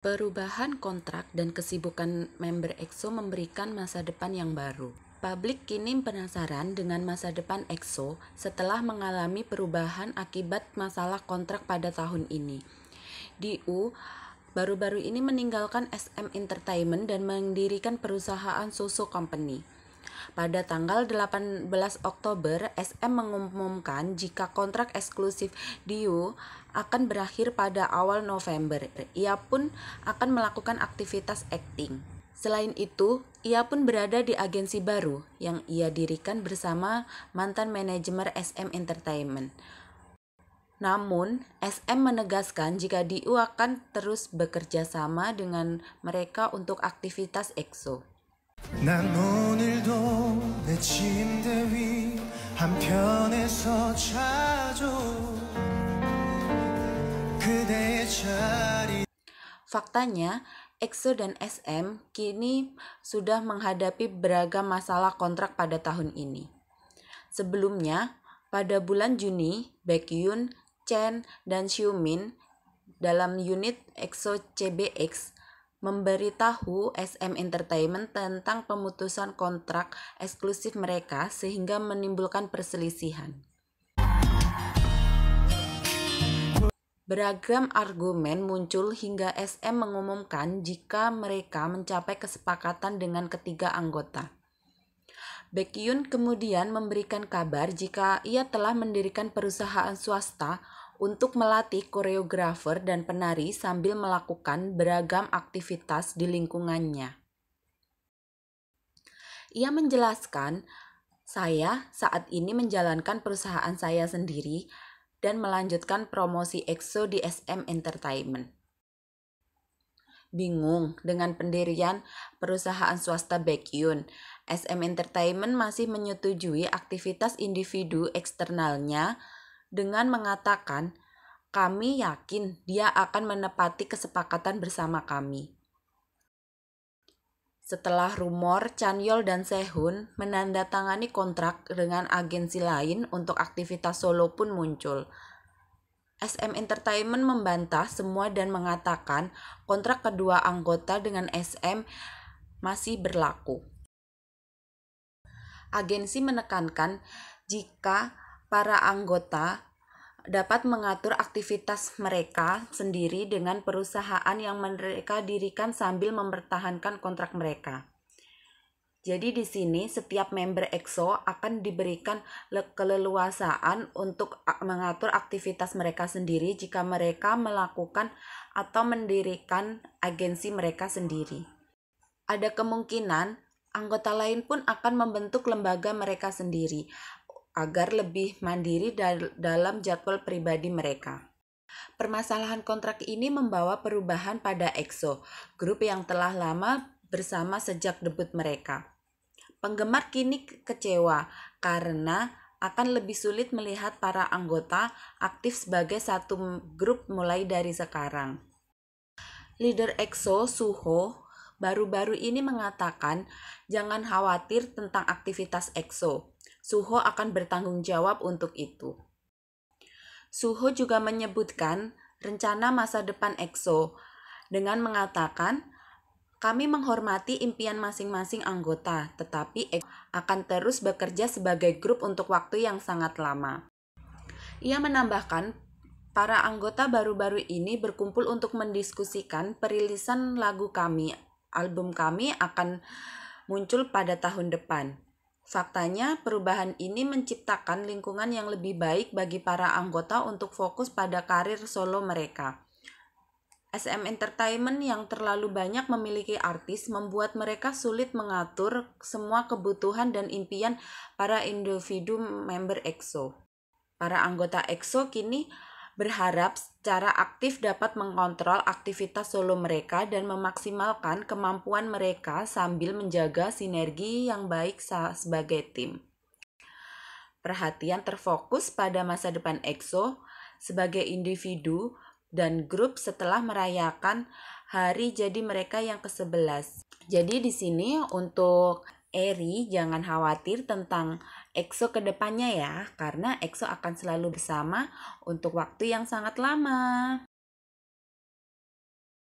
Perubahan kontrak dan kesibukan member EXO memberikan masa depan yang baru. Publik kini penasaran dengan masa depan EXO setelah mengalami perubahan akibat masalah kontrak pada tahun ini. DU baru-baru ini meninggalkan SM Entertainment dan mendirikan perusahaan Susu Company. Pada tanggal 18 Oktober, SM mengumumkan jika kontrak eksklusif Diu akan berakhir pada awal November. Ia pun akan melakukan aktivitas akting. Selain itu, ia pun berada di agensi baru yang ia dirikan bersama mantan manajer SM Entertainment. Namun, SM menegaskan jika DIU akan terus bekerja sama dengan mereka untuk aktivitas EXO. 난 오늘도 내 침대 위 한편에서 자죠 그대의 자리 Faktanya, EXO dan SM kini sudah menghadapi beragam masalah kontrak pada tahun ini. Sebelumnya, pada bulan Juni, Baekhyun, Chen, dan Xiumin dalam unit EXO CBX memberitahu SM Entertainment tentang pemutusan kontrak eksklusif mereka sehingga menimbulkan perselisihan. Beragam argumen muncul hingga SM mengumumkan jika mereka mencapai kesepakatan dengan ketiga anggota. Baekhyun kemudian memberikan kabar jika ia telah mendirikan perusahaan swasta untuk melatih koreografer dan penari sambil melakukan beragam aktivitas di lingkungannya. Ia menjelaskan, "Saya saat ini menjalankan perusahaan saya sendiri dan melanjutkan promosi EXO di SM Entertainment." bingung dengan pendirian perusahaan swasta Baekhyun. SM Entertainment masih menyetujui aktivitas individu eksternalnya dengan mengatakan, "Kami yakin dia akan menepati kesepakatan bersama kami." Setelah rumor Chan Yol dan Sehun menandatangani kontrak dengan agensi lain untuk aktivitas solo pun muncul. SM Entertainment membantah semua dan mengatakan kontrak kedua anggota dengan SM masih berlaku. Agensi menekankan jika para anggota dapat mengatur aktivitas mereka sendiri dengan perusahaan yang mereka dirikan sambil mempertahankan kontrak mereka. Jadi di sini setiap member EXO akan diberikan keleluasaan untuk mengatur aktivitas mereka sendiri jika mereka melakukan atau mendirikan agensi mereka sendiri. Ada kemungkinan anggota lain pun akan membentuk lembaga mereka sendiri agar lebih mandiri dal dalam jadwal pribadi mereka. Permasalahan kontrak ini membawa perubahan pada EXO, grup yang telah lama bersama sejak debut mereka. Penggemar kini kecewa karena akan lebih sulit melihat para anggota aktif sebagai satu grup mulai dari sekarang. Leader EXO, Suho, baru-baru ini mengatakan jangan khawatir tentang aktivitas EXO. Suho akan bertanggung jawab untuk itu. Suho juga menyebutkan rencana masa depan EXO dengan mengatakan, kami menghormati impian masing-masing anggota, tetapi EXO akan terus bekerja sebagai grup untuk waktu yang sangat lama. Ia menambahkan Para anggota baru-baru ini berkumpul untuk mendiskusikan perilisan lagu kami. Album kami akan muncul pada tahun depan. Faktanya, perubahan ini menciptakan lingkungan yang lebih baik bagi para anggota untuk fokus pada karir solo mereka. SM Entertainment yang terlalu banyak memiliki artis membuat mereka sulit mengatur semua kebutuhan dan impian para individu member EXO. Para anggota EXO kini berharap secara aktif dapat mengontrol aktivitas solo mereka dan memaksimalkan kemampuan mereka sambil menjaga sinergi yang baik sebagai tim. Perhatian terfokus pada masa depan EXO sebagai individu dan grup setelah merayakan hari jadi mereka yang ke-11. Jadi di sini untuk Eri jangan khawatir tentang EXO kedepannya ya, karena EXO akan selalu bersama untuk waktu yang sangat lama.